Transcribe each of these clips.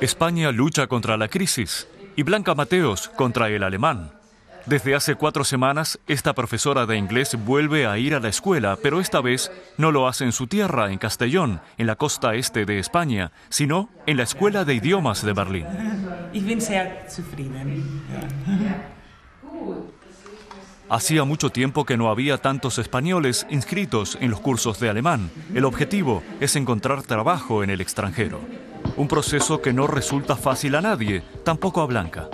España lucha contra la crisis y Blanca Mateos contra el alemán. Desde hace cuatro semanas, esta profesora de inglés vuelve a ir a la escuela, pero esta vez no lo hace en su tierra, en Castellón, en la costa este de España, sino en la Escuela de Idiomas de Berlín. Hacía mucho tiempo que no había tantos españoles inscritos en los cursos de alemán. El objetivo es encontrar trabajo en el extranjero un proceso que no resulta fácil a nadie, tampoco a Blanca.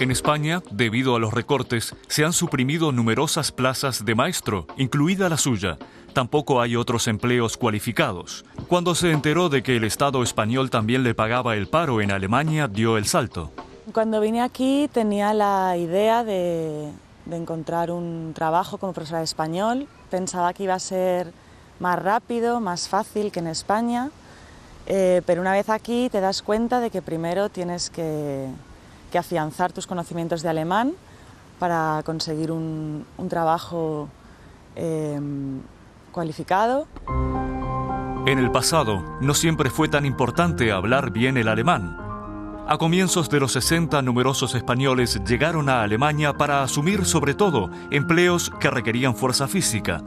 En España, debido a los recortes, se han suprimido numerosas plazas de maestro, incluida la suya. Tampoco hay otros empleos cualificados. Cuando se enteró de que el Estado español también le pagaba el paro en Alemania, dio el salto. Cuando vine aquí tenía la idea de, encontrar un trabajo como profesora de español. Pensaba que iba a ser más rápido, más fácil que en España. Eh, pero una vez aquí te das cuenta de que primero tienes que, afianzar tus conocimientos de alemán para conseguir un, trabajo em, cualificado. En el pasado no siempre fue tan importante hablar bien el alemán. A comienzos de los 60, numerosos españoles llegaron a Alemania para asumir sobre todo empleos que requerían fuerza física.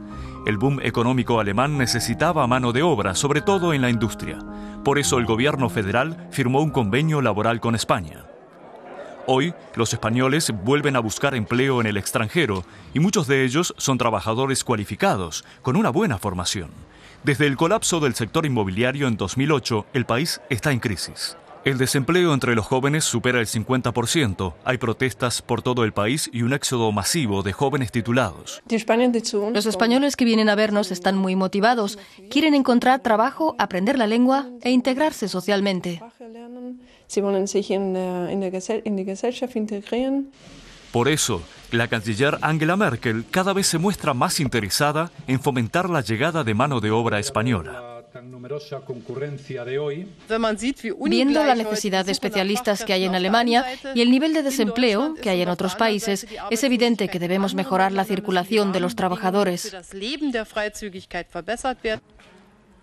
El boom económico alemán necesitaba mano de obra, sobre todo en la industria. Por eso el gobierno federal firmó un convenio laboral con España. Hoy, los españoles vuelven a buscar empleo en el extranjero y muchos de ellos son trabajadores cualificados, con una buena formación. Desde el colapso del sector inmobiliario en 2008, el país está en crisis. El desempleo entre los jóvenes supera el 50%. Hay protestas por todo el país y un éxodo masivo de jóvenes titulados. Los españoles que vienen a vernos están muy motivados. Quieren encontrar trabajo, aprender la lengua e integrarse socialmente. Por eso, la canciller Angela Merkel cada vez se muestra más interesada en fomentar la llegada de mano de obra española. Viendo la necesidad de especialistas que hay en Alemania y el nivel de desempleo que hay en otros países, es evidente que debemos mejorar la circulación de los trabajadores.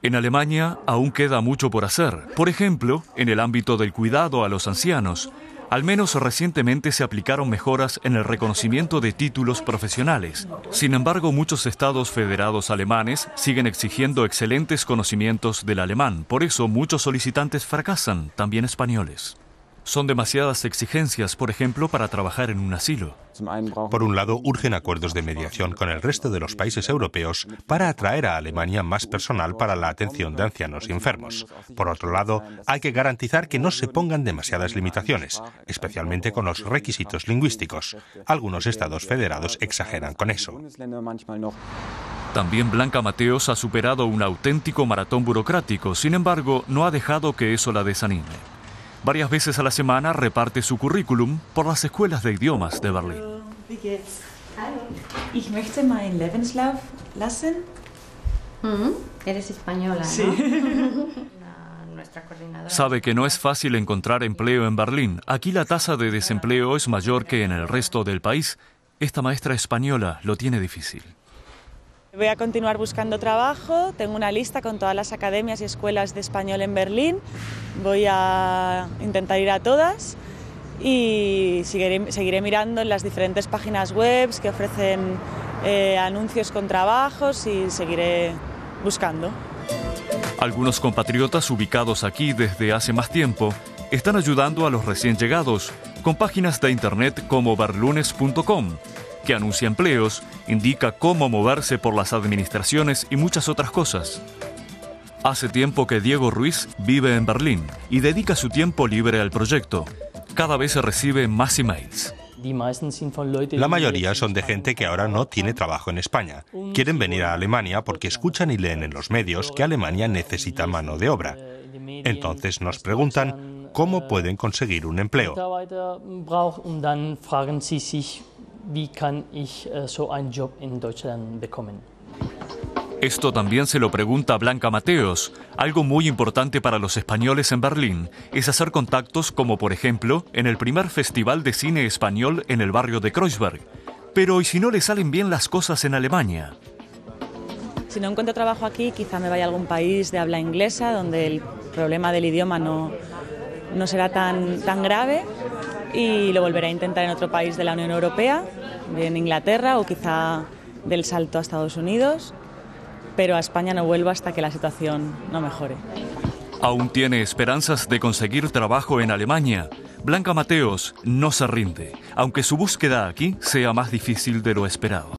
En Alemania aún queda mucho por hacer, por ejemplo, en el ámbito del cuidado a los ancianos. Al menos recientemente se aplicaron mejoras en el reconocimiento de títulos profesionales. Sin embargo, muchos estados federados alemanes siguen exigiendo excelentes conocimientos del alemán. Por eso muchos solicitantes fracasan, también españoles. Son demasiadas exigencias, por ejemplo, para trabajar en un asilo. Por un lado, urgen acuerdos de mediación con el resto de los países europeos para atraer a Alemania más personal para la atención de ancianos y enfermos. Por otro lado, hay que garantizar que no se pongan demasiadas limitaciones, especialmente con los requisitos lingüísticos. Algunos estados federados exageran con eso. También Blanca Mateos ha superado un auténtico maratón burocrático, sin embargo, no ha dejado que eso la desanime. Varias veces a la semana reparte su currículum por las escuelas de idiomas de Berlín. Ich mm-hmm. Eres española, Sabe que no es fácil encontrar empleo en Berlín. Aquí la tasa de desempleo es mayor que en el resto del país. Esta maestra española lo tiene difícil. Voy a continuar buscando trabajo, tengo una lista con todas las academias y escuelas de español en Berlín, voy a intentar ir a todas y seguiré, mirando en las diferentes páginas web que ofrecen eh, anuncios con trabajos y seguiré buscando. Algunos compatriotas ubicados aquí desde hace más tiempo están ayudando a los recién llegados con páginas de internet como berlunes.com que anuncia empleos, indica cómo moverse por las administraciones y muchas otras cosas. Hace tiempo que Diego Ruiz vive en Berlín y dedica su tiempo libre al proyecto. Cada vez se recibe más emails. La mayoría son de gente que ahora no tiene trabajo en España. Quieren venir a Alemania porque escuchan y leen en los medios que Alemania necesita mano de obra. Entonces nos preguntan cómo pueden conseguir un empleo wie kann ich äh, so einen Job in Deutschland Esto también se lo pregunta Blanca Mateos. Algo muy importante para los españoles en Berlín es hacer contactos como por ejemplo en el primer Festival de Cine Español en el barrio de Kreuzberg. Pero ¿y si no le salen bien las cosas en Alemania? Si no encuentro trabajo aquí, quizá me vaya a algún país de habla inglesa donde el problema del idioma no, no será tan, tan grave y lo volverá a intentar en otro país de la Unión Europea, en Inglaterra o quizá del salto a Estados Unidos, pero a España no vuelva hasta que la situación no mejore. Aún tiene esperanzas de conseguir trabajo en Alemania. Blanca Mateos no se rinde, aunque su búsqueda aquí sea más difícil de lo esperado.